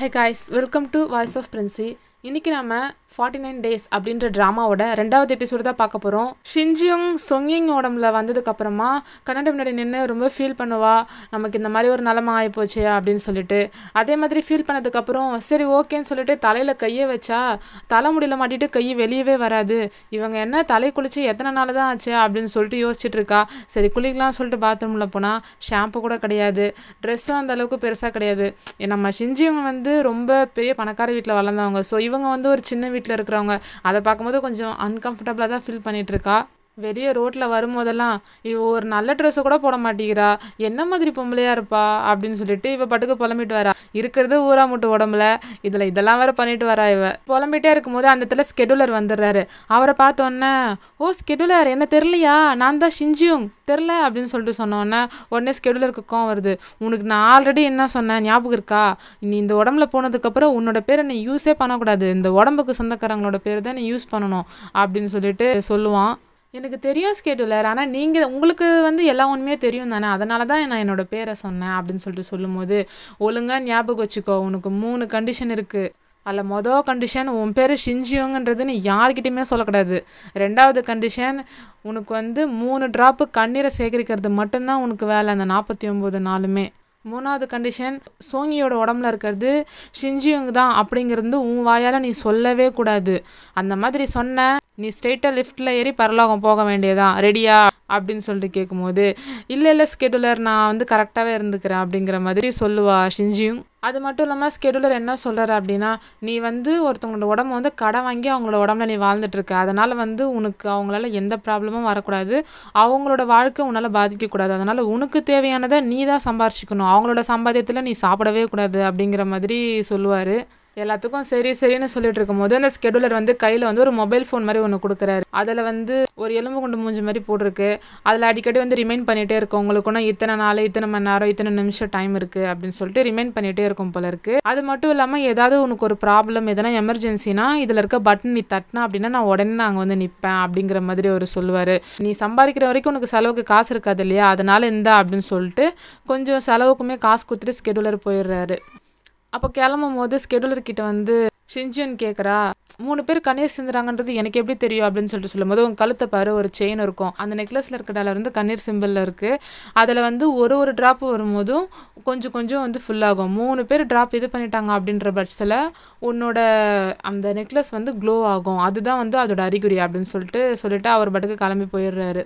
hey guys welcome to voice of Princy இன்றைக்கி நம்ம forty nine days அப்படின்ற ட்ராமாவோட ரெண்டாவது எபிசோடு தான் பார்க்க போகிறோம் ஷின்ஜியும் சொங்கிங் உடம்புல வந்ததுக்கப்புறமா கண்ணாடி முன்னாடி நின்று ரொம்ப ஃபீல் பண்ணுவா நமக்கு இந்த மாதிரி ஒரு நிலமை ஆகிப்போச்சு அப்படின்னு சொல்லிட்டு அதே மாதிரி ஃபீல் பண்ணதுக்கப்புறம் சரி ஓகேன்னு சொல்லிட்டு தலையில் கையை வச்சா தலைமுடியில் மாட்டிட்டு கை வெளியவே வராது இவங்க என்ன தலை குளிச்சு எத்தனை நாள் தான் ஆச்சு அப்படின்னு சொல்லிட்டு யோசிச்சுட்டு இருக்கா சரி குளிக்கலாம்னு சொல்லிட்டு பாத்ரூமில் போனால் ஷாம்பு கூட கிடையாது ட்ரெஸ்ஸும் அந்த அளவுக்கு பெருசாக கிடையாது நம்ம ஷிஞ்சியவங்க வந்து ரொம்ப பெரிய பணக்கார வீட்டில் வளர்ந்தவங்க ஸோ இவங்க வந்து ஒரு சின்ன வீட்டில் இருக்கிறவங்க அதை பார்க்கும்போது கொஞ்சம் அன்கம்ஃபர்டபுளாக தான் ஃபீல் பண்ணிகிட்ருக்கா வெளியே ரோட்டில் வரும்போதெல்லாம் இவ ஒரு நல்ல ட்ரெஸ்ஸை கூட போட மாட்டேங்கிறா என்ன மாதிரி பொம்பளையாக இருப்பா அப்படின்னு சொல்லிட்டு இவ பட்டுக்கு புலம்பிட்டு வரா இருக்கிறது ஊரா முட்டு உடம்புல இதில் இதெல்லாம் வேற பண்ணிட்டு வரா இவ புலம்பிட்டே இருக்கும்போது அந்த இடத்துல ஸ்கெடுலர் வந்துடுறாரு அவரை பார்த்தோன்னே ஓ ஸ்கெடுலர் என்ன தெரிலையா நான் தான் ஷிஞ்சியும் தெரில அப்படின்னு சொல்லிட்டு சொன்னோன்னே உடனே ஸ்கெடுலருக்கு கோவம் வருது உனக்கு நான் ஆல்ரெடி என்ன சொன்னேன் ஞாபகம் இருக்கா நீ இந்த உடம்புல போனதுக்கப்புறம் உன்னோட பேரை நீ யூஸே பண்ணக்கூடாது இந்த உடம்புக்கு சொந்தக்காரங்களோட பேர் தான் நீ யூஸ் பண்ணணும் அப்படின்னு சொல்லிட்டு சொல்லுவான் எனக்கு தெரியும் ஸ்கெடியூலர் ஆனால் நீங்கள் உங்களுக்கு வந்து எல்லா ஒன்றுமே தெரியும் தானே அதனால தான் நான் என்னோடய பேரை சொன்னேன் அப்படின்னு சொல்லிட்டு சொல்லும்போது ஒழுங்காக ஞாபகம் வச்சுக்கோ உனக்கு மூணு கண்டிஷன் இருக்குது அதில் மொதல் கண்டிஷன் உன் பேர் ஷிஞ்சியோங்கன்றது நீ யார்கிட்டையுமே சொல்லக்கூடாது ரெண்டாவது கண்டிஷன் உனக்கு வந்து மூணு ட்ராப்பு கண்ணீரை சேகரிக்கிறது மட்டும்தான் உனக்கு வேலை அந்த நாற்பத்தி ஒம்பது நாளுமே மூணாவது கண்டிஷன் சோங்கியோட உடம்புல இருக்கிறது ஷிஞ்சியோங் தான் அப்படிங்கிறது உன் வாயால் நீ சொல்லவே கூடாது அந்த மாதிரி சொன்ன நீ ஸ்ட்ரெயிட்டாக லிஃப்ட்டில் ஏறி பரலோகம் போக வேண்டியதான் ரெடியா அப்படின்னு சொல்லிட்டு கேட்கும்போது இல்லை இல்லை ஸ்கெடுலர் நான் வந்து கரெக்டாகவே இருந்துக்கிறேன் அப்படிங்கிற மாதிரி சொல்லுவா ஷிஞ்சியும் அது மட்டும் இல்லாமல் ஸ்கெடுலர் என்ன சொல்கிறார் அப்படின்னா நீ வந்து ஒருத்தவங்களோட உடம்பு வந்து கடை வாங்கி அவங்களோட உடம்புல நீ வாழ்ந்துட்டுருக்க அதனால் வந்து உனக்கு அவங்களால எந்த ப்ராப்ளமும் வரக்கூடாது அவங்களோட வாழ்க்கை உன்னால் பாதிக்கக்கூடாது அதனால் உனக்கு தேவையானதை நீ தான் சம்பாரிச்சிக்கணும் அவங்களோட சம்பாத்தியத்தில் நீ சாப்பிடவே கூடாது அப்படிங்கிற மாதிரி சொல்லுவார் எல்லாத்துக்கும் சரி சரின்னு சொல்லிட்டு இருக்கும்போது அந்த ஸ்கெடுலர் வந்து கையில் வந்து ஒரு மொபைல் ஃபோன் மாதிரி ஒன்று கொடுக்குறாரு அதில் வந்து ஒரு எலும்பு கொண்டு மூஞ்சி மாதிரி போட்டிருக்கு அதில் அடிக்கடி வந்து ரிமைண்ட் பண்ணிகிட்டே இருக்கும் உங்களுக்குன்னா இத்தனை நாள் இத்தனை மணி நேரம் இத்தனை நிமிஷம் டைம் இருக்குது அப்படின்னு சொல்லிட்டு ரிமைண்ட் பண்ணிகிட்டே இருக்கும் போல இருக்குது அது மட்டும் இல்லாமல் ஏதாவது உனக்கு ஒரு ப்ராப்ளம் எதனா எமர்ஜென்சினா இதில் இருக்க பட்டன் நீ தட்டினா அப்படின்னா நான் உடனே அங்கே வந்து நிற்பேன் அப்படிங்கிற மாதிரி ஒரு சொல்லுவார் நீ சம்பாதிக்கிற வரைக்கும் உனக்கு செலவுக்கு காசு இருக்காது இல்லையா அதனால் இருந்தா அப்படின்னு சொல்லிட்டு கொஞ்சம் செலவுக்குமே காசு கொடுத்துட்டு ஸ்கெடுலர் போயிடுறாரு அப்போ கிளம்பும் போது கிட்ட வந்து ஷின்ஜன் கேட்குறா மூணு பேர் கண்ணீர் சிந்துறாங்கன்றது எனக்கு எப்படி தெரியும் அப்படின்னு சொல்லிட்டு சொல்லும்போது உங்கள் கழுத்தை பாரு ஒரு செயின் இருக்கும் அந்த நெக்லஸில் இருக்கிற வந்து கண்ணீர் சிம்பிளில் இருக்குது அதில் வந்து ஒரு ஒரு ட்ராப் வரும்போதும் கொஞ்சம் கொஞ்சம் வந்து ஃபுல்லாகும் மூணு பேர் ட்ராப் இது பண்ணிட்டாங்க அப்படின்ற பட்சத்தில் உன்னோட அந்த நெக்லஸ் வந்து க்ளோ ஆகும் அதுதான் வந்து அதோட அறிகுறி அப்படின்னு சொல்லிட்டு சொல்லிட்டு அவர் பாட்டுக்கு கிளம்பி போயிடுறாரு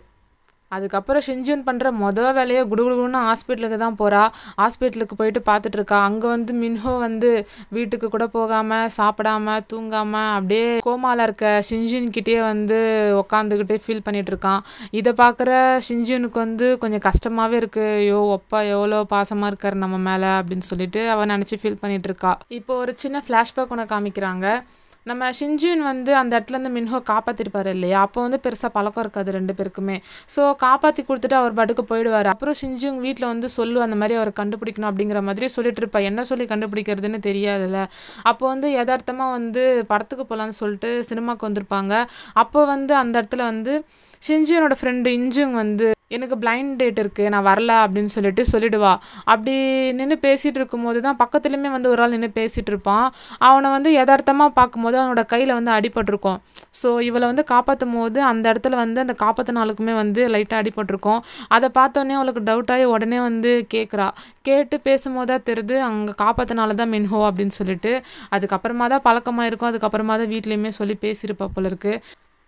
அதுக்கப்புறம் ஷின்ஜுன் பண்ணுற மொதல் வேலையை குடுகுடுன்னு ஹாஸ்பிட்டலுக்கு தான் போகிறா ஹாஸ்பிட்டலுக்கு போயிட்டு பார்த்துட்ருக்கா அங்கே வந்து மின்ஹோ வந்து வீட்டுக்கு கூட போகாமல் சாப்பிடாம தூங்காமல் அப்படியே கோமாவில் இருக்க ஷின்ஜின்கிட்டே வந்து உக்காந்துக்கிட்டே ஃபீல் பண்ணிகிட்ருக்கான் இதை பார்க்குற ஷின்ஜுனுக்கு வந்து கொஞ்சம் கஷ்டமாகவே இருக்குது ஐயோ ஒப்பா எவ்வளோ பாசமாக இருக்கார் நம்ம மேலே அப்படின்னு சொல்லிட்டு அவன் நினச்சி ஃபீல் பண்ணிகிட்ருக்கா இப்போ ஒரு சின்ன ஃப்ளாஷ்பேக் உனக்கு காமிக்கிறாங்க நம்ம ஷின்ஜூன் வந்து அந்த இருந்து மின்ஹோ காப்பாற்றிருப்பாரு இல்லையா அப்போ வந்து பெருசாக பழக்கம் இருக்காது ரெண்டு பேருக்குமே ஸோ காப்பாற்றி கொடுத்துட்டு அவர் படுக்க போயிடுவார் அப்புறம் ஷின்ஜூங் வீட்டில் வந்து சொல்லு அந்த மாதிரி அவர் கண்டுபிடிக்கணும் அப்படிங்கிற மாதிரி சொல்லிட்டு இருப்பா என்ன சொல்லி கண்டுபிடிக்கிறதுன்னு தெரியாதுல்ல அப்போ வந்து யதார்த்தமாக வந்து படத்துக்கு போகலான்னு சொல்லிட்டு சினிமாவுக்கு வந்திருப்பாங்க அப்போ வந்து அந்த இடத்துல வந்து ஷின்ஜூனோட ஃப்ரெண்டு இன்ஜுங் வந்து எனக்கு பிளைண்ட் டேட் இருக்குது நான் வரல அப்படின்னு சொல்லிட்டு சொல்லிடுவா அப்படி நின்று பேசிகிட்டு இருக்கும்போது தான் பக்கத்துலேயுமே வந்து ஒரு ஆள் நின்று பேசிகிட்டு இருப்பான் அவனை வந்து யதார்த்தமாக பார்க்கும்போது அவனோட கையில் வந்து அடிபட்டிருக்கோம் ஸோ இவளை வந்து காப்பாற்றும் போது அந்த இடத்துல வந்து அந்த நாளுக்குமே வந்து லைட்டாக அடிபட்டிருக்கோம் அதை பார்த்தோன்னே அவளுக்கு டவுட் ஆகி உடனே வந்து கேட்குறா கேட்டு பேசும்போது தான் தெரிது அங்கே காப்பாற்றினால தான் மின்ஹோ அப்படின்னு சொல்லிட்டு அதுக்கப்புறமா தான் பழக்கமாக இருக்கும் அதுக்கப்புறமா தான் வீட்லேயுமே சொல்லி பேசியிருப்பா போல இருக்குது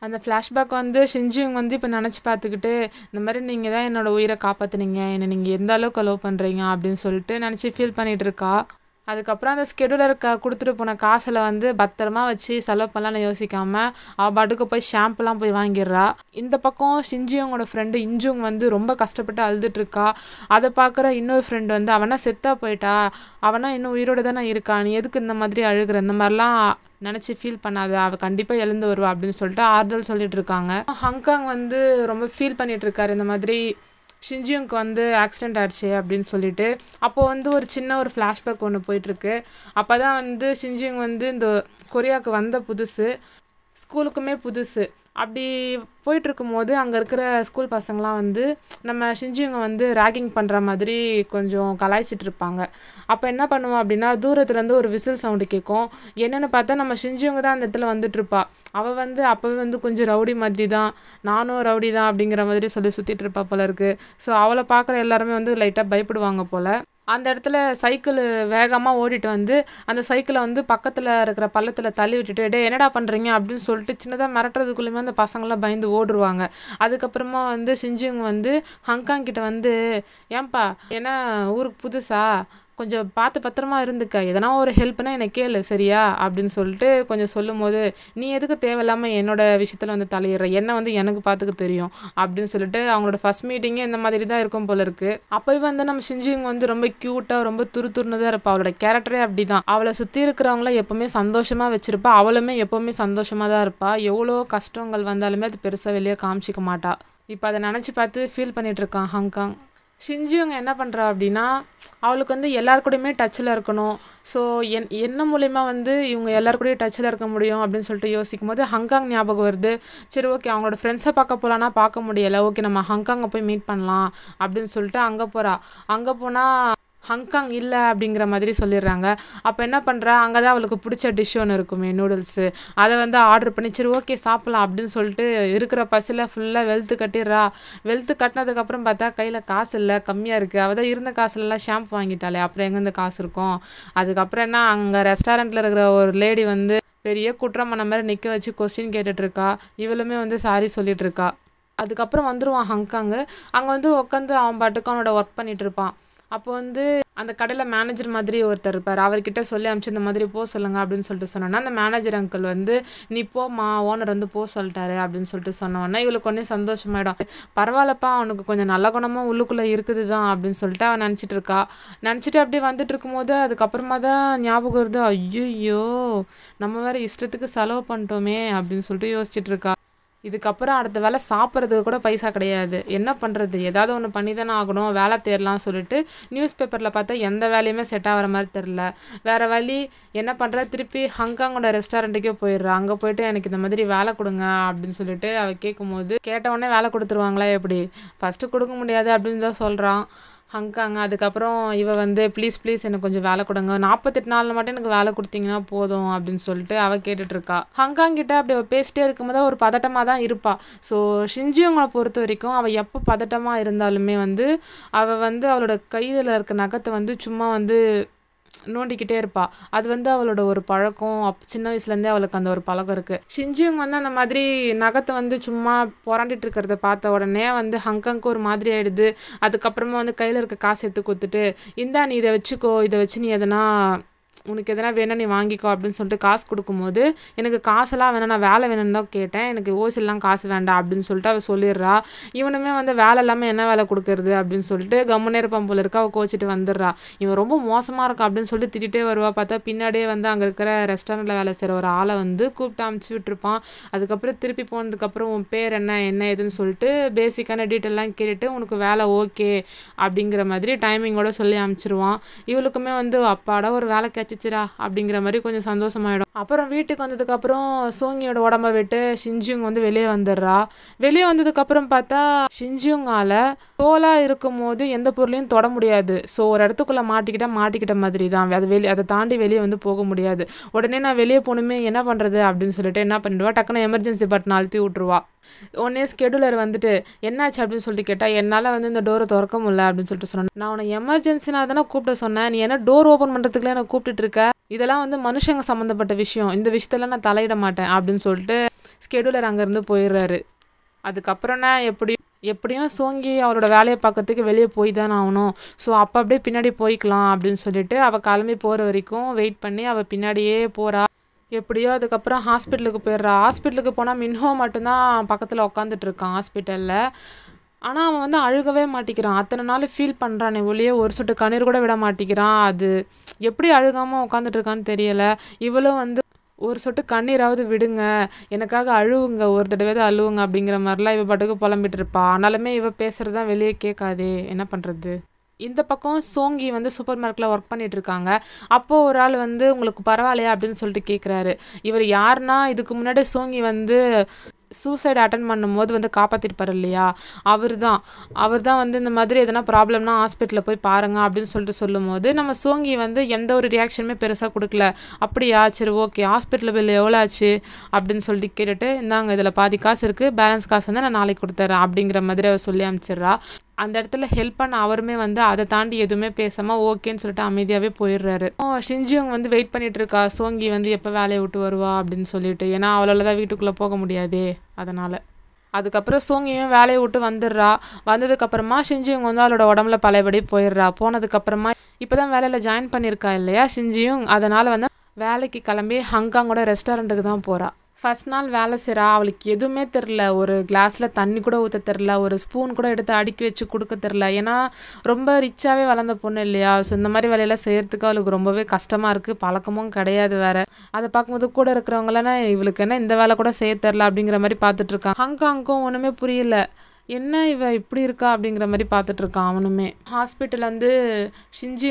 அந்த ஃப்ளாஷ்பேக் வந்து ஷின்ஜிங் வந்து இப்போ நினச்சி பார்த்துக்கிட்டு இந்த மாதிரி நீங்கள் தான் என்னோடய உயிரை காப்பாற்றுனீங்க என்னை நீங்கள் எந்த அளவுக்கு லவ் பண்ணுறீங்க அப்படின்னு சொல்லிட்டு நினச்சி ஃபீல் பண்ணிகிட்ருக்கா அதுக்கப்புறம் அந்த ஸ்கெடியூலர் க கொடுத்துட்டு போன காசில் வந்து பத்திரமா வச்சு செலவு பண்ணலாம்னு யோசிக்காமல் அவள் பாட்டுக்கு போய் ஷாம்புலாம் போய் வாங்கிடுறா இந்த பக்கம் சிஞ்சியவங்களோட ஃப்ரெண்டு இஞ்சுங் வந்து ரொம்ப கஷ்டப்பட்டு அழுதுட்ருக்கா அதை பார்க்குற இன்னொரு ஃப்ரெண்டு வந்து அவனா செத்தா போயிட்டா அவனா இன்னும் உயிரோடு தானே இருக்கான் நீ எதுக்கு இந்த மாதிரி அழுகிற இந்த மாதிரிலாம் நினச்சி ஃபீல் பண்ணாத அவள் கண்டிப்பாக எழுந்து வருவா அப்படின்னு சொல்லிட்டு ஆறுதல் சொல்லிட்டு இருக்காங்க ஹங்காங் வந்து ரொம்ப ஃபீல் பண்ணிட்டு இருக்காரு இந்த மாதிரி ஷின்ஜியுக்கு வந்து ஆக்சிடெண்ட் ஆச்சு அப்படின்னு சொல்லிட்டு அப்போது வந்து ஒரு சின்ன ஒரு ஃப்ளாஷ்பேக் ஒன்று போயிட்டுருக்கு அப்போ தான் வந்து ஷின்ஜியுங் வந்து இந்த கொரியாவுக்கு வந்த புதுசு ஸ்கூலுக்குமே புதுசு அப்படி போயிட்டுருக்கும் போது அங்கே இருக்கிற ஸ்கூல் பசங்களாம் வந்து நம்ம ஷிஞ்சிவங்க வந்து ரேகிங் பண்ணுற மாதிரி கொஞ்சம் கலாய்ச்சிட்டு இருப்பாங்க அப்போ என்ன பண்ணுவோம் அப்படின்னா தூரத்துலேருந்து ஒரு விசில் சவுண்டு கேட்கும் என்னென்னு பார்த்தா நம்ம ஷிஞ்சிவங்க தான் அந்த இடத்துல வந்துட்டுருப்பா அவள் வந்து அப்போவே வந்து கொஞ்சம் ரவுடி மாதிரி தான் நானும் ரவுடி தான் அப்படிங்கிற மாதிரி சொல்லி சுற்றிட்டு இருப்பா போல இருக்குது ஸோ அவளை பார்க்குற எல்லாருமே வந்து லைட்டாக பயப்படுவாங்க போல் அந்த இடத்துல சைக்கிள் வேகமாக ஓடிட்டு வந்து அந்த சைக்கிளை வந்து பக்கத்தில் இருக்கிற பள்ளத்தில் தள்ளி விட்டுட்டு டே என்னடா பண்ணுறீங்க அப்படின்னு சொல்லிட்டு சின்னதாக மிரட்டுறதுக்குள்ளேயுமே அந்த பசங்களாம் பயந்து ஓடுருவாங்க அதுக்கப்புறமா வந்து சிஞ்சுங்க வந்து ஹங்காங் கிட்ட வந்து ஏன்பா ஏன்னா ஊருக்கு புதுசா கொஞ்சம் பார்த்து பத்திரமா இருந்துக்க எதனா ஒரு ஹெல்ப்னா என்னை கேளு சரியா அப்படின்னு சொல்லிட்டு கொஞ்சம் சொல்லும் போது நீ எதுக்கு தேவையில்லாமல் என்னோடய விஷயத்தில் வந்து தலையிடுற என்ன வந்து எனக்கு பார்த்துக்க தெரியும் அப்படின்னு சொல்லிட்டு அவங்களோட ஃபஸ்ட் மீட்டிங்கே இந்த மாதிரி தான் இருக்கும் போல இருக்குது அப்போ வந்து நம்ம சிஞ்சிங் வந்து ரொம்ப க்யூட்டாக ரொம்ப துருதுருன்னு இருப்பா அவளோட கேரக்டரே அப்படிதான் அவளை சுற்றி இருக்கிறவங்கள எப்போவுமே சந்தோஷமாக வச்சிருப்பா அவளுமே எப்போவுமே சந்தோஷமாக தான் இருப்பா எவ்வளோ கஷ்டங்கள் வந்தாலுமே அது பெருசாக வெளியே காமிச்சிக்க மாட்டா இப்போ அதை நினச்சி பார்த்து ஃபீல் இருக்கான் ஹாங்காங் ஷின்ஜியோங்க என்ன பண்ணுறா அப்படின்னா அவளுக்கு வந்து எல்லார் கூடயுமே டச்சில் இருக்கணும் ஸோ என் என்ன மூலிமா வந்து இவங்க எல்லார் கூடயும் டச்சில் இருக்க முடியும் அப்படின்னு சொல்லிட்டு யோசிக்கும் போது ஹங்காங் ஞாபகம் வருது சரி ஓகே அவங்களோட ஃப்ரெண்ட்ஸை பார்க்க போகலான்னா பார்க்க முடியலை ஓகே நம்ம ஹங்காங்கை போய் மீட் பண்ணலாம் அப்படின்னு சொல்லிட்டு அங்கே போகிறா அங்கே போனால் ஹங்காங் இல்லை அப்படிங்கிற மாதிரி சொல்லிடுறாங்க அப்போ என்ன பண்ணுறா அங்கே தான் அவளுக்கு பிடிச்ச டிஷ் ஒன்று இருக்குமே நூடுல்ஸு அதை வந்து ஆர்டர் பண்ணி சரி ஓகே சாப்பிட்லாம் அப்படின்னு சொல்லிட்டு இருக்கிற பசியில் ஃபுல்லாக வெல்த்து கட்டிடுறா வெல்த்து கட்டினதுக்கப்புறம் பார்த்தா கையில் காசு இல்லை கம்மியாக இருக்குது அவள் தான் இருந்த காசுலலாம் ஷாம்பு வாங்கிட்டாளே அப்புறம் எங்கேருந்து காசு இருக்கும் அதுக்கப்புறம் என்ன அங்கே ரெஸ்டாரண்ட்டில் இருக்கிற ஒரு லேடி வந்து பெரிய குற்றம் பண்ண மாதிரி நிற்க வச்சு கொஸ்டின் கேட்டுட்ருக்கா இவளுமே வந்து சாரி சொல்லிகிட்ருக்கா அதுக்கப்புறம் வந்துடுவான் ஹங்காங்கு அங்கே வந்து உட்காந்து அவன் பாட்டுக்கு அவனோட ஒர்க் பண்ணிகிட்ருப்பான் அப்போ வந்து அந்த கடையில் மேனேஜர் மாதிரி ஒருத்தர் இருப்பார் அவர்கிட்ட சொல்லி அமிச்சு இந்த மாதிரி போக சொல்லுங்கள் அப்படின்னு சொல்லிட்டு சொன்னோன்னா அந்த மேனேஜர் அங்கிள் வந்து நீ போம்மா ஓனர் வந்து போக சொல்லிட்டாரு அப்படின்னு சொல்லிட்டு சொன்னோன்னா இவளுக்கு கொஞ்சம் சந்தோஷமாயிடும் பரவாயில்லப்பா அவனுக்கு கொஞ்சம் நல்ல குணமாக உள்ளுக்குள்ளே இருக்குது தான் அப்படின்னு சொல்லிட்டு அவன் நினச்சிட்டு இருக்கா நினச்சிட்டு அப்படியே வந்துட்டு இருக்கும்போது அதுக்கப்புறமா தான் ஞாபகம் வருது ஐயோ நம்ம வேறு இஷ்டத்துக்கு செலவு பண்ணிட்டோமே அப்படின்னு சொல்லிட்டு யோசிச்சுட்டு இருக்கா இதுக்கப்புறம் அடுத்த வேலை சாப்பிட்றதுக்கு கூட பைசா கிடையாது என்ன பண்ணுறது ஏதாவது ஒன்று பண்ணி தானே ஆகணும் வேலை தேடலாம் சொல்லிட்டு நியூஸ் பேப்பரில் பார்த்தா எந்த வேலையுமே செட் ஆகிற மாதிரி தெரில வேறு வழி என்ன பண்ணுறா திருப்பி ஹங்காங்கோட ரெஸ்டாரண்ட்டுக்கே போயிடுறா அங்கே போயிட்டு எனக்கு இந்த மாதிரி வேலை கொடுங்க அப்படின்னு சொல்லிட்டு அவள் கேட்கும்போது கேட்டவுடனே வேலை கொடுத்துருவாங்களா எப்படி ஃபஸ்ட்டு கொடுக்க முடியாது அப்படின்னு தான் சொல்கிறான் ஹங்காங் அதுக்கப்புறம் இவ வந்து ப்ளீஸ் ப்ளீஸ் எனக்கு கொஞ்சம் வேலை கொடுங்க நாற்பத்தெட்டு நாளில் மட்டும் எனக்கு வேலை கொடுத்தீங்கன்னா போதும் அப்படின்னு சொல்லிட்டு அவள் கேட்டுட்ருக்கா ஹங்காங் கிட்ட அப்படி அவள் பேசிட்டே இருக்கும்போது ஒரு பதட்டமாக தான் இருப்பாள் ஸோ ஷிஞ்சியவங்களை பொறுத்த வரைக்கும் அவள் எப்போ பதட்டமாக இருந்தாலுமே வந்து அவள் வந்து அவளோட கையில் இருக்க நகத்தை வந்து சும்மா வந்து நோண்டிக்கிட்டே இருப்பாள் அது வந்து அவளோட ஒரு பழக்கம் அப் சின்ன வயசுலேருந்தே அவளுக்கு அந்த ஒரு பழக்கம் இருக்குது ஷிஞ்சியும் வந்து அந்த மாதிரி நகத்தை வந்து சும்மா போராண்டிட்டு இருக்கிறத பார்த்த உடனே வந்து ஹங்கங்க்கு ஒரு மாதிரி ஆகிடுது அதுக்கப்புறமா வந்து கையில் இருக்க காசு எடுத்து கொடுத்துட்டு இந்தா நீ இதை வச்சுக்கோ இதை வச்சு நீ எதனா உனக்கு எதனா வேணும் நீ வாங்கிக்கோ அப்படின்னு சொல்லிட்டு காசு கொடுக்கும்போது எனக்கு காசெல்லாம் வேணாம் நான் வேலை வேணும்னு தான் கேட்டேன் எனக்கு ஓசிலாம் காசு வேண்டாம் அப்படின்னு சொல்லிட்டு அவள் சொல்லிடுறா இவனுமே வந்து வேலை இல்லாமல் என்ன வேலை கொடுக்குறது அப்படின்னு சொல்லிட்டு கம்முனே பம்பில் இருக்க அவள் கோச்சிட்டு வந்துடுறா இவன் ரொம்ப மோசமாக இருக்கா அப்படின்னு சொல்லிட்டு திட்டிகிட்டே வருவா பார்த்தா பின்னாடியே வந்து அங்கே இருக்கிற ரெஸ்டாரண்ட்டில் வேலை செய்கிற ஒரு ஆளை வந்து கூப்பிட்டு அமுச்சு விட்டுருப்பான் அதுக்கப்புறம் திருப்பி போனதுக்கப்புறம் உன் பேர் என்ன என்ன ஏதுன்னு சொல்லிட்டு பேசிக்கான டீட்டெயிலாம் கேட்டுட்டு உனக்கு வேலை ஓகே அப்படிங்கிற மாதிரி டைமிங்கோட சொல்லி அமுச்சிருவான் இவளுக்குமே வந்து அப்பாடா ஒரு வேலை கிடச்சிச்சிரா அப்படிங்கிற மாதிரி கொஞ்சம் சந்தோஷமாயிடும் அப்புறம் வீட்டுக்கு வந்ததுக்கப்புறம் சோங்கியோட உடம்ப விட்டு ஷிஞ்சுங் வந்து வெளியே வந்துடுறா வெளியே வந்ததுக்கப்புறம் பார்த்தா ஷிஞ்சுங்கால தோலாக இருக்கும் போது எந்த பொருளையும் தொட முடியாது ஸோ ஒரு இடத்துக்குள்ளே மாட்டிக்கிட்டால் மாட்டிக்கிட்ட மாதிரி தான் அது வெளியே அதை தாண்டி வெளியே வந்து போக முடியாது உடனே நான் வெளியே போகணுமே என்ன பண்ணுறது அப்படின்னு சொல்லிட்டு என்ன பண்ணிடுவா டக்குன்னு எமர்ஜென்சி பட்டன் அழுத்தி விட்ருவா உடனே ஸ்கெடியூலர் வந்துட்டு என்னாச்சு அப்படின்னு சொல்லிட்டு கேட்டால் என்னால் வந்து இந்த டோரை திறக்க முடியல அப்படின்னு சொல்லிட்டு சொன்னேன் நான் உன்னை எமர்ஜென்சினா தானே கூப்பிட்டு சொன்னேன் நீ என்ன டோர் ஓப்பன் பண்ணுறதுக்குள்ளே எனக்கு கூப்பிட்டு பார்த்துட்டு இருக்க இதெல்லாம் வந்து மனுஷங்க சம்மந்தப்பட்ட விஷயம் இந்த விஷயத்தெல்லாம் நான் தலையிட மாட்டேன் அப்படின்னு சொல்லிட்டு ஸ்கெடியூலர் அங்கேருந்து போயிடுறாரு அதுக்கப்புறம்னா எப்படி எப்படியும் சோங்கி அவரோட வேலையை பார்க்கறதுக்கு வெளியே போய் தான் ஆகணும் ஸோ அப்போ அப்படியே பின்னாடி போய்க்கலாம் அப்படின்னு சொல்லிட்டு அவள் கிளம்பி போகிற வரைக்கும் வெயிட் பண்ணி அவள் பின்னாடியே போகிறா எப்படியோ அதுக்கப்புறம் ஹாஸ்பிட்டலுக்கு போயிடுறா ஹாஸ்பிட்டலுக்கு போனால் மின்ஹோ மட்டும்தான் பக்கத்தில் உட்காந்துட்டு இருக்கான் ஹாஸ்பிட்டலில் ஆனால் அவன் வந்து அழுகவே மாட்டேங்கிறான் அத்தனை நாள் ஃபீல் பண்ணுறானே ஒழிய ஒரு சொட்டு கண்ணீர் கூட விட மாட்டேங்கிறான் அது எப்படி அழுகாமல் உட்காந்துட்டு இருக்கான்னு தெரியலை இவளும் வந்து ஒரு சொட்டு கண்ணீராவது விடுங்க எனக்காக அழுவுங்க ஒரு தடவை அழுவுங்க அப்படிங்கிற மாதிரிலாம் இவ பாட்டுக்கு புலம்பிட்டு இருப்பா ஆனாலுமே இவ பேசுறது தான் வெளியே கேட்காதே என்ன பண்ணுறது இந்த பக்கம் சோங்கி வந்து சூப்பர் மார்க்கெட்டில் ஒர்க் பண்ணிட்டு இருக்காங்க அப்போது ஒரு ஆள் வந்து உங்களுக்கு பரவாயில்லையா அப்படின்னு சொல்லிட்டு கேட்குறாரு இவர் யாருன்னா இதுக்கு முன்னாடி சோங்கி வந்து சூசைட் அட்டன் பண்ணும்போது வந்து காப்பாற்றிருப்பார் இல்லையா அவர் தான் அவர் தான் வந்து இந்த மாதிரி எதனா ப்ராப்ளம்னா ஹாஸ்பிட்டலில் போய் பாருங்கள் அப்படின்னு சொல்லிட்டு சொல்லும்போது நம்ம சோங்கி வந்து எந்த ஒரு ரியாக்ஷனுமே பெருசாக கொடுக்கல அப்படியா சரி ஓகே ஹாஸ்பிட்டல் பில் எவ்வளோ ஆச்சு அப்படின்னு சொல்லிட்டு கேட்டுட்டு இந்தாங்க இதில் பாதி காசு இருக்குது பேலன்ஸ் காசு வந்து நான் நாளைக்கு கொடுத்துட்றேன் அப்படிங்கிற மாதிரி அவர் சொல்லி அனுப்பிச்சிடுறா அந்த இடத்துல ஹெல்ப் பண்ண அவருமே வந்து அதை தாண்டி எதுவுமே பேசாமல் ஓகேன்னு சொல்லிட்டு அமைதியாகவே போயிடுறாரு ஷிஞ்சியவங்க வந்து வெயிட் பண்ணிகிட்டு இருக்கா சோங்கி வந்து எப்போ வேலையை விட்டு வருவா அப்படின்னு சொல்லிட்டு ஏன்னா அவளால் தான் வீட்டுக்குள்ளே போக முடியாதே அதனால் அதுக்கப்புறம் சோங்கியும் வேலையை விட்டு வந்துடுறா வந்ததுக்கப்புறமா ஷிஞ்சியும் வந்து அவளோட உடம்புல பழையபடி போயிடுறா போனதுக்கப்புறமா இப்போ தான் வேலையில் ஜாயின் பண்ணியிருக்கா இல்லையா ஷிஞ்சியும் அதனால் வந்து வேலைக்கு கிளம்பி ஹங்காங்கோட ரெஸ்டாரண்ட்டுக்கு தான் போகிறா ஃபஸ்ட் நாள் வேலை செய்கிறா அவளுக்கு எதுவுமே தெரில ஒரு கிளாஸில் தண்ணி கூட ஊற்ற தெரில ஒரு ஸ்பூன் கூட எடுத்து அடுக்கி வச்சு கொடுக்க தெரில ஏன்னா ரொம்ப ரிச்சாகவே வளர்ந்த பொண்ணு இல்லையா ஸோ இந்த மாதிரி வேலையெல்லாம் செய்கிறதுக்கு அவளுக்கு ரொம்பவே கஷ்டமாக இருக்குது பழக்கமும் கிடையாது வேறு அதை பார்க்கும்போது கூட இருக்கிறவங்களாம் இவளுக்கு என்ன இந்த வேலை கூட செய்ய தெரில அப்படிங்கிற மாதிரி பார்த்துட்ருக்காங்க ஹங்காங்க்கும் ஒன்றுமே புரியல என்ன இவ இப்படி இருக்கா அப்படிங்கிற மாதிரி பார்த்துட்ருக்கான் அவனுமே ஹாஸ்பிட்டல் வந்து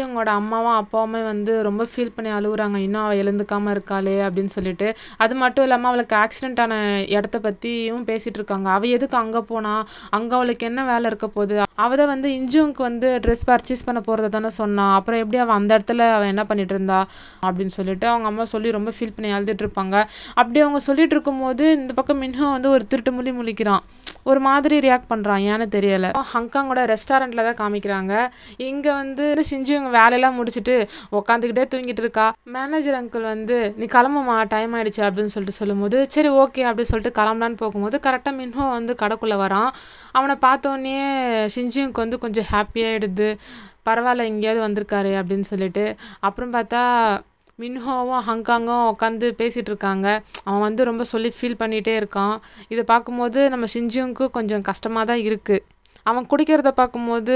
அவங்களோட அம்மாவும் அப்பாவுமே வந்து ரொம்ப ஃபீல் பண்ணி அழுகுறாங்க இன்னும் அவள் எழுந்துக்காமல் இருக்காளே அப்படின்னு சொல்லிட்டு அது மட்டும் இல்லாமல் அவளுக்கு ஆக்சிடென்ட் ஆன இடத்த பற்றியும் பேசிகிட்டு இருக்காங்க அவள் எதுக்கு அங்கே போனா அங்கே அவளுக்கு என்ன வேலை இருக்க போகுது அவள் தான் வந்து இன்ஜுவுக்கு வந்து ட்ரெஸ் பர்ச்சேஸ் பண்ண போகிறத தானே சொன்னான் அப்புறம் எப்படி அவள் அந்த இடத்துல அவள் என்ன பண்ணிட்டு இருந்தா அப்படின்னு சொல்லிட்டு அவங்க அம்மா சொல்லி ரொம்ப ஃபீல் பண்ணி எழுதிட்டு இருப்பாங்க அப்படி அவங்க சொல்லிட்டு இருக்கும்போது இந்த பக்கம் மின்ஹோ வந்து ஒரு திருட்டு மொழி முழிக்கிறான் ஒரு மாதிரி ரியாக்ட் ஸ்டார்ட் பண்ணுறாங்கன்னு தெரியலை ஹங்காங்கோட ரெஸ்டாரண்ட்ல தான் காமிக்கிறாங்க இங்கே வந்து செஞ்சு இவங்க வேலையெல்லாம் முடிச்சுட்டு உக்காந்துக்கிட்டே தூங்கிட்டு இருக்கா மேனேஜர் அங்கிள் வந்து நீ கிளம்புமா டைம் ஆயிடுச்சு அப்படின்னு சொல்லிட்டு சொல்லும்போது சரி ஓகே அப்படின்னு சொல்லிட்டு கிளம்பலான்னு போகும்போது கரெக்டாக மின்ஹோ வந்து கடைக்குள்ளே வரான் அவனை பார்த்தோன்னே ஷின்ஜியுக்கு வந்து கொஞ்சம் ஹாப்பியாகிடுது பரவாயில்ல எங்கேயாவது வந்திருக்காரு அப்படின்னு சொல்லிட்டு அப்புறம் பார்த்தா மின்ஹோவும் ஹங்காங்கும் உட்காந்து பேசிகிட்டு இருக்காங்க அவன் வந்து ரொம்ப சொல்லி ஃபீல் பண்ணிகிட்டே இருக்கான் இதை பார்க்கும்போது நம்ம ஷின்ஜியுங்க்கு கொஞ்சம் கஷ்டமாக தான் இருக்குது அவன் குடிக்கிறத பார்க்கும்போது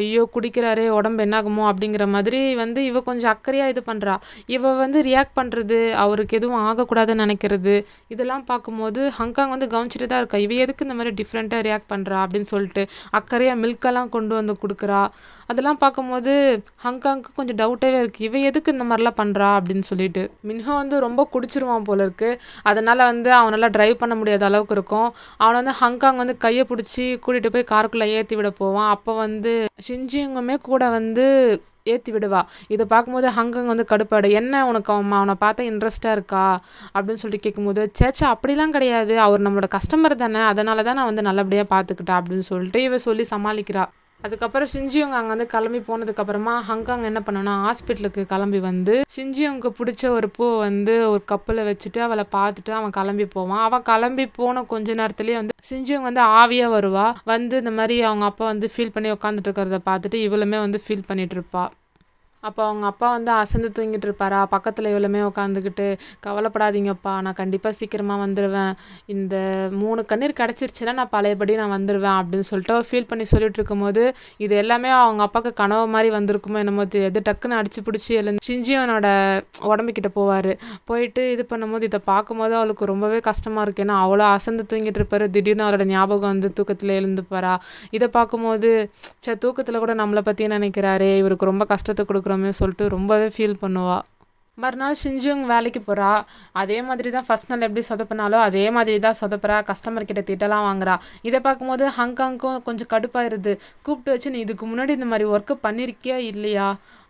ஐயோ குடிக்கிறாரே உடம்பு என்னாகுமோ அப்படிங்கிற மாதிரி வந்து இவ கொஞ்சம் அக்கறையாக இது பண்ணுறா இவ வந்து ரியாக்ட் பண்ணுறது அவருக்கு எதுவும் ஆகக்கூடாதுன்னு நினைக்கிறது இதெல்லாம் பார்க்கும்போது ஹங்காங் வந்து கவனிச்சுட்டு தான் இருக்கா இவ எதுக்கு இந்த மாதிரி டிஃப்ரெண்ட்டாக ரியாக்ட் பண்ணுறா அப்படின்னு சொல்லிட்டு அக்கறையாக மில்க்கெல்லாம் கொண்டு வந்து கொடுக்குறா அதெல்லாம் பார்க்கும்போது ஹங்காங்க்கு கொஞ்சம் டவுட்டாகவே இருக்குது இவ எதுக்கு இந்த மாதிரிலாம் பண்ணுறா அப்படின்னு சொல்லிட்டு மின்ஹோ வந்து ரொம்ப குடிச்சிருவான் போல இருக்கு அதனால் வந்து அவனால் ட்ரைவ் பண்ண முடியாத அளவுக்கு இருக்கும் அவனை வந்து ஹங்காங் வந்து கையை பிடிச்சி கூட்டிகிட்டு போய் காருக்குள்ளே அவளை ஏற்றி விட போவான் அப்போ வந்து ஷிஞ்சியுங்குமே கூட வந்து ஏற்றி விடுவா இதை பார்க்கும்போது ஹங்கங் வந்து கடுப்பாடு என்ன உனக்கு அவன் அவனை பார்த்தா இன்ட்ரெஸ்ட்டாக இருக்கா அப்படின்னு சொல்லிட்டு கேட்கும்போது சேச்சா அப்படிலாம் கிடையாது அவர் நம்மளோட கஸ்டமர் தானே அதனால தான் நான் வந்து நல்லபடியாக பார்த்துக்கிட்டேன் அப்படின்னு சொல்லிட்டு இவ சொல்லி சமாளிக்கிறாள் அதுக்கப்புறம் சிஞ்சியோங் வந்து கிளம்பி போனதுக்கப்புறமா ஹங்காங் என்ன பண்ணோம்னா ஹாஸ்பிட்டலுக்கு கிளம்பி வந்து சிஞ்சியோங்க பிடிச்ச ஒரு பூ வந்து ஒரு கப்பில் வச்சுட்டு அவளை பார்த்துட்டு அவன் கிளம்பி போவான் அவன் கிளம்பி போன கொஞ்ச நேரத்துலேயே வந்து சிஞ்சியோங் வந்து ஆவியாக வருவா வந்து இந்த மாதிரி அவங்க அப்பா வந்து ஃபீல் பண்ணி உட்காந்துட்டு இருக்கிறத பார்த்துட்டு இவளுமே வந்து ஃபீல் பண்ணிட்டு இருப்பா அப்போ அவங்க அப்பா வந்து அசந்து தூங்கிட்டு இருப்பாரா பக்கத்தில் இவ்வளோமே உட்காந்துக்கிட்டு கவலைப்படாதீங்கப்பா நான் கண்டிப்பாக சீக்கிரமாக வந்துடுவேன் இந்த மூணு கண்ணீர் கிடச்சிருச்சுன்னா நான் பழையபடி நான் வந்துடுவேன் அப்படின்னு சொல்லிட்டு ஃபீல் பண்ணி சொல்லிட்டு இருக்கும்போது இது எல்லாமே அவங்க அப்பாவுக்கு கனவு மாதிரி வந்திருக்குமோ என்னமோ தெரியாது டக்குன்னு அடிச்சு பிடிச்சி எழுந்து அவனோட உடம்புக்கிட்ட போவார் போயிட்டு இது பண்ணும்போது இதை பார்க்கும்போது அவளுக்கு ரொம்பவே கஷ்டமாக இருக்குது ஏன்னா அவ்வளோ அசந்து தூங்கிட்டு இருப்பார் திடீர்னு அவரோட ஞாபகம் வந்து தூக்கத்தில் எழுந்துப்பாரா இதை பார்க்கும்போது சே தூக்கத்தில் கூட நம்மளை பற்றி நினைக்கிறாரு இவருக்கு ரொம்ப கஷ்டத்தை கொடுக்குறோம் இருக்கோமே சொல்லிட்டு ரொம்பவே ஃபீல் பண்ணுவாள் மறுநாள் ஷிஞ்சுங் வேலைக்கு போகிறா அதே மாதிரி தான் ஃபஸ்ட் நாள் எப்படி சொதப்பினாலோ அதே மாதிரி தான் சொதப்புறா கஸ்டமர் கிட்ட திட்டலாம் வாங்குறா இதை பார்க்கும்போது ஹாங்காங்க்கும் கொஞ்சம் கடுப்பாயிருது கூப்பிட்டு வச்சு நீ இதுக்கு முன்னாடி இந்த மாதிரி ஒர்க்கு பண்ணியிருக்கியா இல்லையா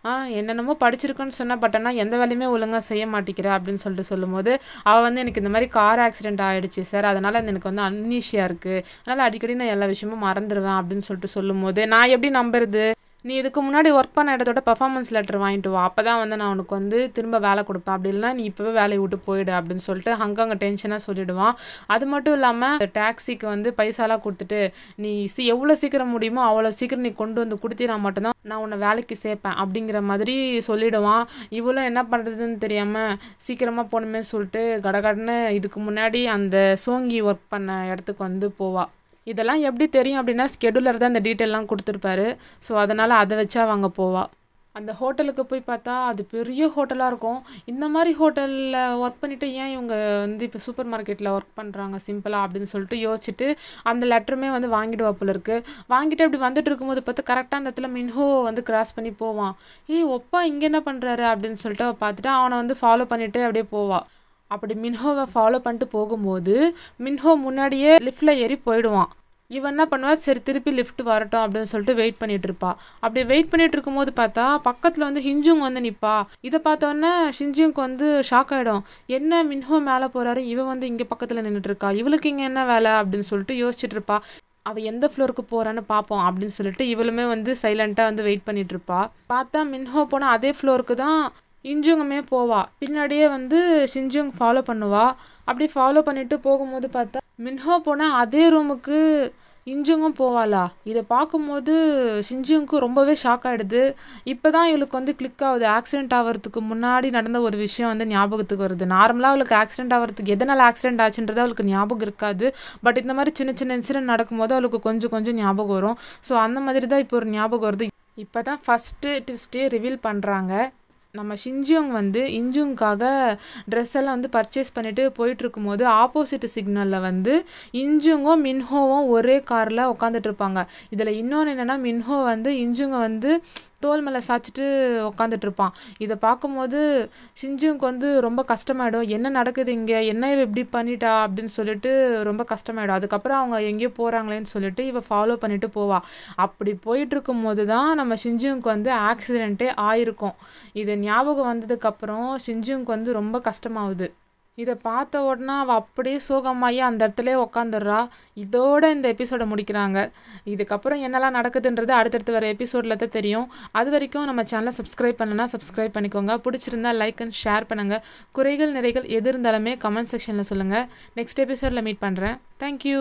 ஆ என்னென்னமோ படிச்சிருக்குன்னு சொன்ன எந்த வேலையுமே ஒழுங்காக செய்ய மாட்டேங்கிற அப்படின்னு சொல்லிட்டு சொல்லும்போது அவள் வந்து எனக்கு இந்த மாதிரி கார் ஆக்சிடென்ட் ஆகிடுச்சு சார் அதனால் எனக்கு வந்து அன்னீஷியாக இருக்குது அதனால் அடிக்கடி நான் எல்லா விஷயமும் மறந்துடுவேன் அப்படின்னு சொல்லிட்டு சொல்லும்போது நான் எப்படி நம்புறது நீ இதுக்கு முன்னாடி ஒர்க் பண்ண இடத்தோட பர்ஃபார்மன்ஸ் லெட்டர் வாங்கிட்டு வா அப்போ தான் வந்து நான் உனக்கு வந்து திரும்ப வேலை கொடுப்பேன் அப்படி இல்லைனா நீ இப்போவே வேலையை விட்டு போயிடு அப்படின்னு சொல்லிட்டு அங்கே டென்ஷனாக சொல்லிவிடுவான் அது மட்டும் இல்லாமல் டாக்ஸிக்கு வந்து பைசாலாம் கொடுத்துட்டு நீ சி எவ்வளோ சீக்கிரம் முடியுமோ அவ்வளோ சீக்கிரம் நீ கொண்டு வந்து நான் மட்டும்தான் நான் உன்னை வேலைக்கு சேர்ப்பேன் அப்படிங்கிற மாதிரி சொல்லிவிடுவான் இவ்வளோ என்ன பண்ணுறதுன்னு தெரியாமல் சீக்கிரமாக போகணுமே சொல்லிட்டு கடகடன்னு இதுக்கு முன்னாடி அந்த சோங்கி ஒர்க் பண்ண இடத்துக்கு வந்து போவாள் இதெல்லாம் எப்படி தெரியும் அப்படின்னா ஸ்கெடுலர் தான் இந்த டீட்டெயிலாம் கொடுத்துருப்பாரு ஸோ அதனால் அதை வச்சா அவங்க போவாள் அந்த ஹோட்டலுக்கு போய் பார்த்தா அது பெரிய ஹோட்டலாக இருக்கும் இந்த மாதிரி ஹோட்டலில் ஒர்க் பண்ணிவிட்டு ஏன் இவங்க வந்து இப்போ சூப்பர் மார்க்கெட்டில் ஒர்க் பண்ணுறாங்க சிம்பிளாக அப்படின்னு சொல்லிட்டு யோசிச்சுட்டு அந்த லெட்டருமே வந்து வாங்கிடுவா போல இருக்குது வாங்கிட்டு அப்படி வந்துட்டு இருக்கும்போது பார்த்து கரெக்டாக அந்த இடத்துல மின்ஹோ வந்து கிராஸ் பண்ணி போவான் ஏய் ஒப்பா இங்கே என்ன பண்ணுறாரு அப்படின்னு சொல்லிட்டு பார்த்துட்டு அவனை வந்து ஃபாலோ பண்ணிவிட்டு அப்படியே போவாள் அப்படி மின்ஹோவை ஃபாலோ பண்ணிட்டு போகும்போது மின்ஹோ முன்னாடியே லிஃப்டில் ஏறி போயிடுவான் இவன் என்ன பண்ணுவா சரி திருப்பி லிஃப்ட் வரட்டும் அப்படின்னு சொல்லிட்டு வெயிட் பண்ணிட்டு இருப்பா அப்படி வெயிட் பண்ணிட்டு இருக்கும்போது பார்த்தா பக்கத்தில் வந்து ஹிஞ்சுங் வந்து நிற்பா இதை பார்த்தோன்னே ஷிஞ்சுங்க்கு வந்து ஷாக் ஆகிடும் என்ன மின்ஹோ மேலே போகிறாரு இவன் வந்து இங்கே பக்கத்தில் நின்றுட்டு இருக்கா இவளுக்கு இங்கே என்ன வேலை அப்படின்னு சொல்லிட்டு யோசிச்சுட்டு இருப்பா அவள் எந்த ஃப்ளோருக்கு போகிறான்னு பார்ப்போம் அப்படின்னு சொல்லிட்டு இவளுமே வந்து சைலண்ட்டாக வந்து வெயிட் பண்ணிட்டு இருப்பா பார்த்தா மின்ஹோ போனால் அதே ஃப்ளோருக்கு தான் இஞ்சுங்குமே போவாள் பின்னாடியே வந்து ஷின்ஜுங் ஃபாலோ பண்ணுவாள் அப்படி ஃபாலோ பண்ணிட்டு போகும்போது பார்த்தா மின்ஹோ போனால் அதே ரூமுக்கு இஞ்சுங்கும் போவாளா இதை பார்க்கும்போது சிஞ்சுங்க்கு ரொம்பவே ஷாக் ஆகிடுது இப்போ தான் இவளுக்கு வந்து கிளிக் ஆகுது ஆக்சிடென்ட் ஆகிறதுக்கு முன்னாடி நடந்த ஒரு விஷயம் வந்து ஞாபகத்துக்கு வருது நார்மலாக அவளுக்கு ஆக்சிடென்ட் ஆகிறதுக்கு எதனால் ஆக்சிடென்ட் ஆச்சுன்றது அவளுக்கு ஞாபகம் இருக்காது பட் இந்த மாதிரி சின்ன சின்ன இன்சிடென்ட் நடக்கும்போது அவளுக்கு கொஞ்சம் கொஞ்சம் ஞாபகம் வரும் ஸோ அந்த மாதிரி தான் இப்போ ஒரு ஞாபகம் வருது இப்போ தான் ஃபஸ்ட்டு ட்விஸ்ட்டே ரிவீல் பண்ணுறாங்க நம்ம ஷின்ஜியோங் வந்து இன்ஜுங்காக ட்ரெஸ் எல்லாம் வந்து பர்ச்சேஸ் பண்ணிட்டு போயிட்டுருக்கும் போது ஆப்போசிட் சிக்னலில் வந்து இன்ஜுங்கும் மின்ஹோவும் ஒரே காரில் உட்காந்துட்டு இருப்பாங்க இதில் இன்னொன்று என்னென்னா மின்ஹோ வந்து இன்ஜுங்க வந்து தோல் மேலே சாய்ச்சிட்டு இருப்பான் இதை பார்க்கும்போது ஷிஞ்சுவுக்கு வந்து ரொம்ப கஷ்டமாயிடும் என்ன நடக்குது இங்கே என்ன இப்படி பண்ணிட்டா அப்படின்னு சொல்லிட்டு ரொம்ப கஷ்டமாயிடும் அதுக்கப்புறம் அவங்க எங்கேயோ போகிறாங்களேன்னு சொல்லிட்டு இவ ஃபாலோ பண்ணிட்டு போவா அப்படி போயிட்டுருக்கும் போது தான் நம்ம ஷிஞ்சுவுக்கு வந்து ஆக்சிடெண்ட்டே ஆயிருக்கும் இது ஞாபகம் வந்ததுக்கப்புறம் ஷிஞ்சுவுக்கு வந்து ரொம்ப கஷ்டமாகுது இதை பார்த்த உடனே அவள் அப்படியே சோகமாகி அந்த இடத்துல உக்காந்துடுறா இதோட இந்த எபிசோடை முடிக்கிறாங்க இதுக்கப்புறம் என்னெல்லாம் நடக்குதுன்றது அடுத்தடுத்து வர எபிசோடில் தான் தெரியும் அது வரைக்கும் நம்ம சேனலை சப்ஸ்கிரைப் பண்ணனா சப்ஸ்கிரைப் பண்ணிக்கோங்க பிடிச்சிருந்தா லைக் அண்ட் ஷேர் பண்ணுங்கள் குறைகள் நிறைகள் எது இருந்தாலுமே கமெண்ட் செக்ஷனில் சொல்லுங்கள் நெக்ஸ்ட் எபிசோடில் மீட் பண்ணுறேன் தேங்க்யூ